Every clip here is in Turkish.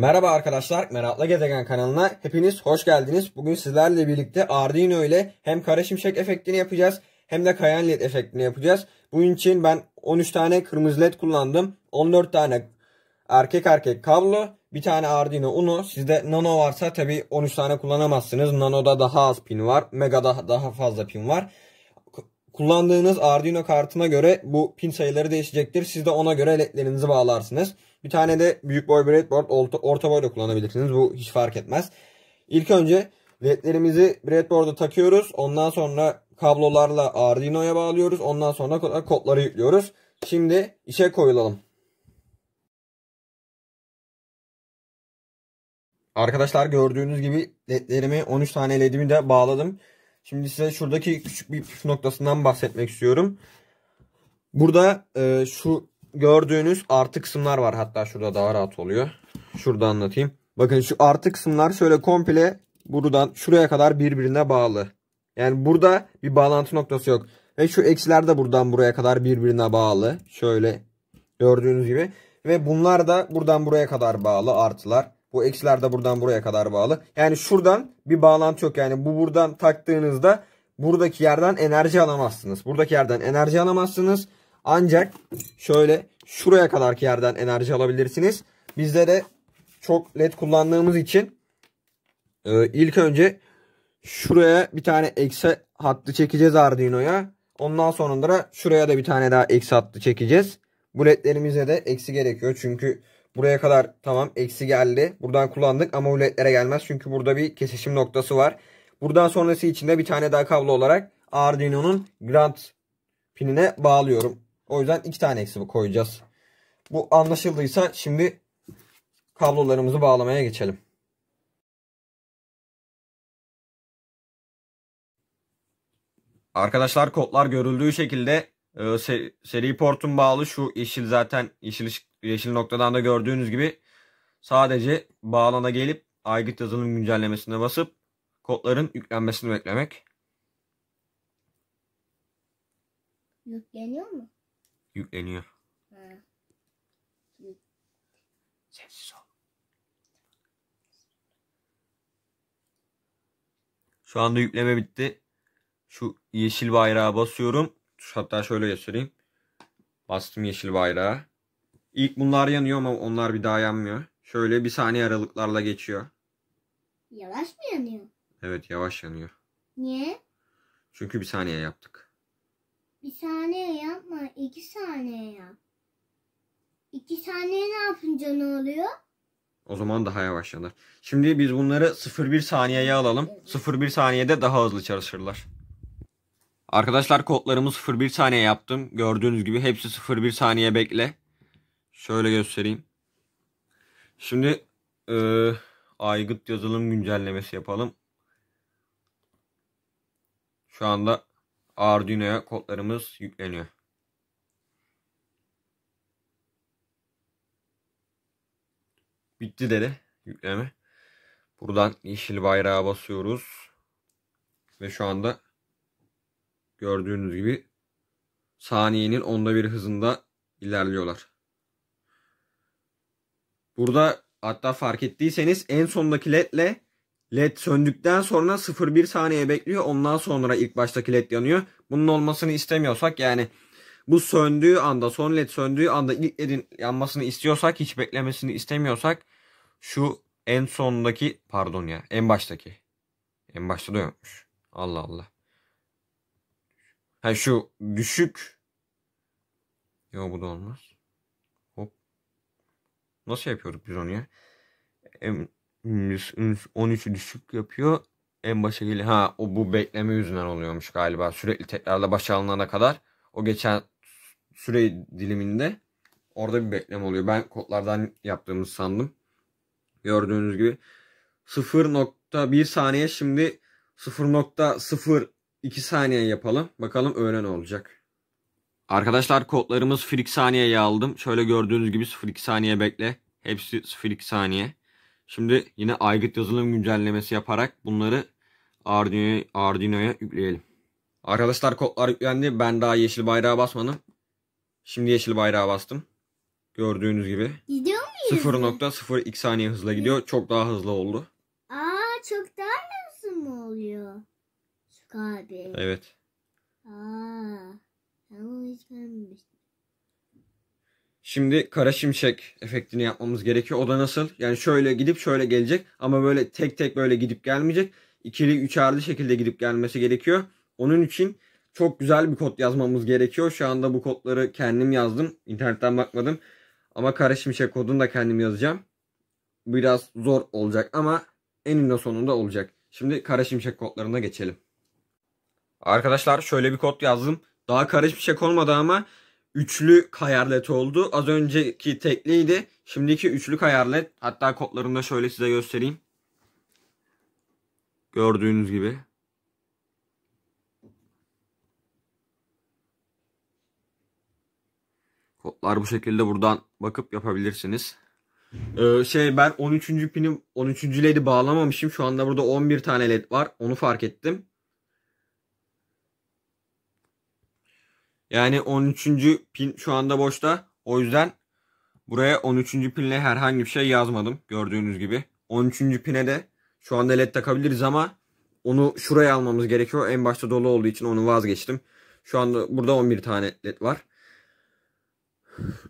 Merhaba arkadaşlar, Merakla Gezegen kanalına hepiniz hoş geldiniz. Bugün sizlerle birlikte Arduino ile hem kara şimşek efektini yapacağız hem de kayan led efektini yapacağız. Bunun için ben 13 tane kırmızı led kullandım. 14 tane erkek erkek kablo, bir tane Arduino Uno. Sizde nano varsa tabi 13 tane kullanamazsınız. Nano'da daha az pin var, Mega'da daha fazla pin var. Kullandığınız Arduino kartına göre bu pin sayıları değişecektir. Siz de ona göre ledlerinizi bağlarsınız. Bir tane de büyük boy bir breadboard orta, orta boy da kullanabilirsiniz. Bu hiç fark etmez. İlk önce ledlerimizi breadboard'a takıyoruz. Ondan sonra kablolarla Arduino'ya bağlıyoruz. Ondan sonra kodları yüklüyoruz. Şimdi işe koyulalım. Arkadaşlar gördüğünüz gibi ledlerimi 13 tane ledimi de bağladım. Şimdi size şuradaki küçük bir püf noktasından bahsetmek istiyorum. Burada e, şu gördüğünüz artı kısımlar var. Hatta şurada daha rahat oluyor. Şurada anlatayım. Bakın şu artı kısımlar şöyle komple buradan şuraya kadar birbirine bağlı. Yani burada bir bağlantı noktası yok. Ve şu eksiler de buradan buraya kadar birbirine bağlı. Şöyle gördüğünüz gibi. Ve bunlar da buradan buraya kadar bağlı artılar. Bu eksiler de buradan buraya kadar bağlı. Yani şuradan bir bağlantı yok. Yani bu buradan taktığınızda buradaki yerden enerji alamazsınız. Buradaki yerden enerji alamazsınız. Ancak şöyle şuraya kadarki yerden enerji alabilirsiniz. Bizde de çok led kullandığımız için e, ilk önce şuraya bir tane eksi hattı çekeceğiz Arduino'ya. Ondan sonra da şuraya da bir tane daha eksi hattı çekeceğiz. Bu ledlerimize de eksi gerekiyor. Çünkü buraya kadar tamam eksi geldi. Buradan kullandık ama bu ledlere gelmez. Çünkü burada bir kesişim noktası var. Buradan sonrası için de bir tane daha kablo olarak Arduino'nun Grand pinine bağlıyorum. O yüzden iki tane eksi koyacağız. Bu anlaşıldıysa şimdi kablolarımızı bağlamaya geçelim. Arkadaşlar kodlar görüldüğü şekilde e, seri portum bağlı şu yeşil zaten yeşil, yeşil noktadan da gördüğünüz gibi sadece bağlana gelip aygıt yazılım güncellemesine basıp kodların yüklenmesini beklemek. Yükleniyor mu? yükleniyor. He. Sessiz ol. Şu anda yükleme bitti. Şu yeşil bayrağa basıyorum. Hatta şöyle göstereyim. Bastım yeşil bayrağa. İlk bunlar yanıyor ama onlar bir daha yanmıyor. Şöyle bir saniye aralıklarla geçiyor. Yavaş mı yanıyor? Evet yavaş yanıyor. Niye? Çünkü bir saniye yaptık. Bir saniye yapma, iki saniye yap. İki saniye ne yapınca ne oluyor? O zaman daha yavaş yanar. Şimdi biz bunları 0,1 saniyeye alalım. 0,1 saniyede daha hızlı çalışırlar. Arkadaşlar kodlarımı 0,1 saniye yaptım. Gördüğünüz gibi hepsi 0,1 saniye bekle. Şöyle göstereyim. Şimdi e, aygıt yazılım güncellemesi yapalım. Şu anda Arduino'ya kodlarımız yükleniyor. Bitti dedi yükleme. Buradan yeşil bayrağa basıyoruz. Ve şu anda gördüğünüz gibi saniyenin onda bir hızında ilerliyorlar. Burada hatta fark ettiyseniz en sondaki ledle led söndükten sonra 0-1 saniye bekliyor. Ondan sonra ilk baştaki led yanıyor. Bunun olmasını istemiyorsak yani bu söndüğü anda son led söndüğü anda ilk ledin yanmasını istiyorsak hiç beklemesini istemiyorsak şu en sondaki pardon ya en baştaki en başta da yokmuş. Allah Allah. Ha şu düşük. Yo bu da olmaz. Hop. Nasıl yapıyorduk biz onu ya? 13 düşük yapıyor. En başa geliyor. Ha o bu bekleme yüzünden oluyormuş galiba. Sürekli tekrarla başa alınana kadar o geçen süre diliminde orada bir bekleme oluyor. Ben kodlardan yaptığımızı sandım. Gördüğünüz gibi 0.1 saniye şimdi 0.02 saniye yapalım. Bakalım öğren olacak. Arkadaşlar kodlarımız frik saniyeye aldım. Şöyle gördüğünüz gibi 0.2 saniye bekle. Hepsi 0.2 saniye. Şimdi yine aygıt yazılım güncellemesi yaparak bunları Arduino'ya Arduino yükleyelim. Arkadaşlar kodlar yüklendi. Ben daha yeşil bayrağa basmadım. Şimdi yeşil bayrağa bastım. Gördüğünüz gibi. Gidiyor mu 0.02 saniye hızla gidiyor. Çok daha hızlı oldu. Aa çok daha hızlı mı oluyor? Çok abi. Evet. Aa. Ben onu hiç görmemiştim. Şimdi kara şimşek efektini yapmamız gerekiyor. O da nasıl? Yani şöyle gidip şöyle gelecek ama böyle tek tek böyle gidip gelmeyecek. İkili üçerli şekilde gidip gelmesi gerekiyor. Onun için çok güzel bir kod yazmamız gerekiyor. Şu anda bu kodları kendim yazdım. İnternetten bakmadım. Ama kara şimşek kodunu da kendim yazacağım. Biraz zor olacak ama eninde sonunda olacak. Şimdi kara şimşek kodlarına geçelim. Arkadaşlar şöyle bir kod yazdım. Daha kara şimşek olmadı ama üçlü kayarlet oldu. Az önceki tekliydi. Şimdiki üçlü kayarlet. Hatta kodlarını da şöyle size göstereyim. Gördüğünüz gibi. Kodlar bu şekilde buradan bakıp yapabilirsiniz. Ee, şey ben 13. pinim 13. led'i bağlamamışım. Şu anda burada 11 tane led var. Onu fark ettim. Yani 13. pin şu anda boşta. O yüzden buraya 13. pinle herhangi bir şey yazmadım gördüğünüz gibi. 13. pine de şu anda led takabiliriz ama onu şuraya almamız gerekiyor. En başta dolu olduğu için onu vazgeçtim. Şu anda burada 11 tane led var.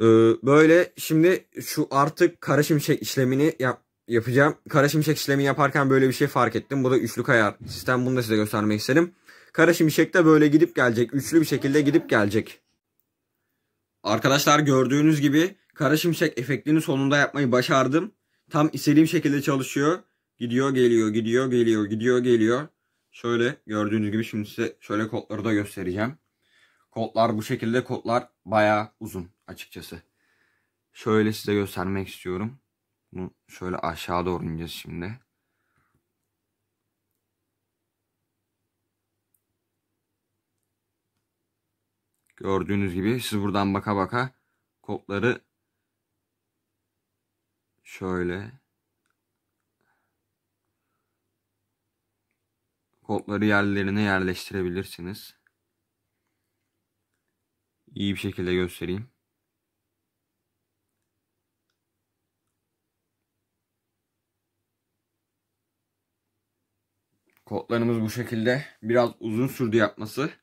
Ee, böyle şimdi şu artık kara şimşek işlemini yap yapacağım. Kara şimşek işlemi yaparken böyle bir şey fark ettim. Bu da üçlü ayar. sistem. Bunu da size göstermek istedim. Kara Şimşek de böyle gidip gelecek. Üçlü bir şekilde gidip gelecek. Arkadaşlar gördüğünüz gibi Kara Şimşek efektini sonunda yapmayı başardım. Tam istediğim şekilde çalışıyor. Gidiyor geliyor gidiyor geliyor gidiyor geliyor. Şöyle gördüğünüz gibi şimdi size şöyle kodları da göstereceğim. Kodlar bu şekilde kodlar baya uzun açıkçası. Şöyle size göstermek istiyorum. Bunu şöyle aşağı doğru ineceğiz şimdi. Gördüğünüz gibi siz buradan baka baka kodları şöyle kodları yerlerine yerleştirebilirsiniz. İyi bir şekilde göstereyim. Kodlarımız bu şekilde. Biraz uzun sürdü yapması.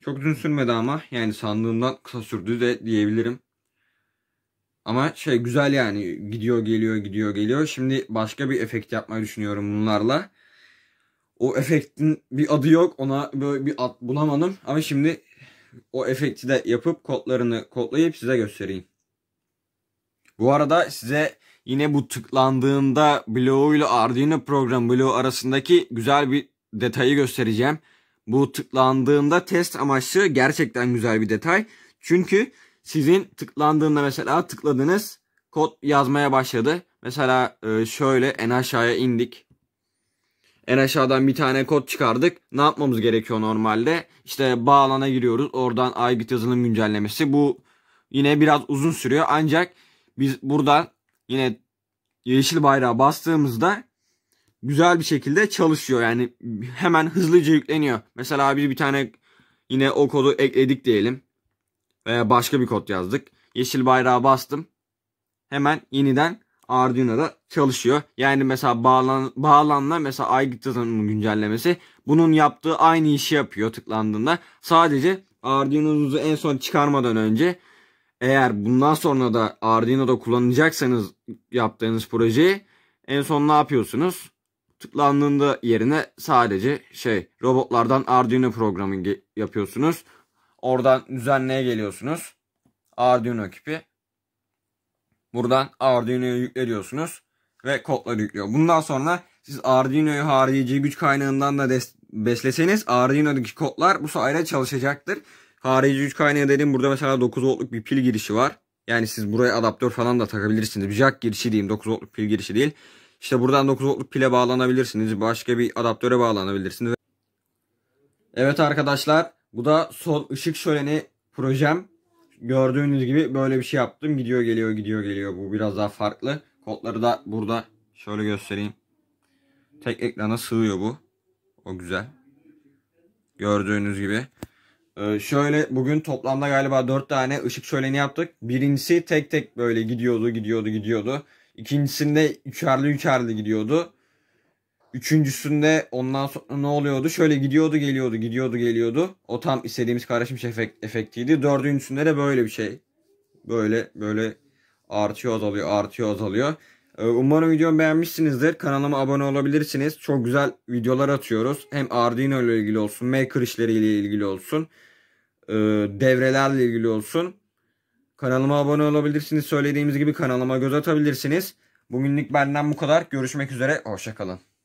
Çok uzun sürmedi ama yani sandığımdan kısa sürdü de diyebilirim. Ama şey güzel yani gidiyor geliyor gidiyor geliyor. Şimdi başka bir efekt yapmayı düşünüyorum bunlarla. O efektin bir adı yok ona böyle bir ad bulamadım. Ama şimdi o efekti de yapıp kodlarını kodlayıp size göstereyim. Bu arada size yine bu tıklandığında Blue ile Arduino program Blue arasındaki güzel bir detayı göstereceğim. Bu tıklandığında test amaçlı gerçekten güzel bir detay. Çünkü sizin tıklandığında mesela tıkladınız kod yazmaya başladı. Mesela e, şöyle en aşağıya indik. En aşağıdan bir tane kod çıkardık. Ne yapmamız gerekiyor normalde? İşte bağlana giriyoruz. Oradan aygıt yazılım güncellemesi. Bu yine biraz uzun sürüyor. Ancak biz buradan yine yeşil bayrağı bastığımızda güzel bir şekilde çalışıyor. Yani hemen hızlıca yükleniyor. Mesela bir bir tane yine o kodu ekledik diyelim. Veya başka bir kod yazdık. Yeşil bayrağı bastım. Hemen yeniden Arduino'da çalışıyor. Yani mesela bağlan, bağlanla mesela aygıt yazılımı güncellemesi bunun yaptığı aynı işi yapıyor tıklandığında. Sadece Arduino'nuzu en son çıkarmadan önce eğer bundan sonra da Arduino'da kullanacaksanız yaptığınız projeyi en son ne yapıyorsunuz? tıklandığında yerine sadece şey robotlardan Arduino programı yapıyorsunuz. Oradan düzenleye geliyorsunuz. Arduino kipi. Buradan Arduino'yu yükleniyorsunuz ve kodları yüklüyor. Bundan sonra siz Arduino'yu harici güç kaynağından da besleseniz Arduino'daki kodlar bu sayede çalışacaktır. Harici güç kaynağı dedim, burada mesela 9 voltluk bir pil girişi var. Yani siz buraya adaptör falan da takabilirsiniz. Bir jack girişi diyeyim 9 voltluk pil girişi değil. İşte buradan 9 voltluk pile bağlanabilirsiniz. Başka bir adaptöre bağlanabilirsiniz. Evet arkadaşlar bu da son ışık şöleni projem. Gördüğünüz gibi böyle bir şey yaptım. Gidiyor geliyor gidiyor geliyor. Bu biraz daha farklı. Kodları da burada şöyle göstereyim. Tek ekrana sığıyor bu. O güzel. Gördüğünüz gibi. Ee, şöyle bugün toplamda galiba 4 tane ışık şöleni yaptık. Birincisi tek tek böyle gidiyordu gidiyordu gidiyordu. İkincisinde üçerli üçerli gidiyordu. Üçüncüsünde ondan sonra ne oluyordu? Şöyle gidiyordu geliyordu gidiyordu geliyordu. O tam istediğimiz karışmış efekt, efektiydi. Dördüncüsünde de böyle bir şey. Böyle böyle artıyor azalıyor artıyor azalıyor. Ee, umarım videomu beğenmişsinizdir. Kanalıma abone olabilirsiniz. Çok güzel videolar atıyoruz. Hem Arduino ile ilgili olsun, Maker işleriyle ilgili olsun, ee, devrelerle ilgili olsun. Kanalıma abone olabilirsiniz. Söylediğimiz gibi kanalıma göz atabilirsiniz. Bugünlük benden bu kadar. Görüşmek üzere. Hoşçakalın.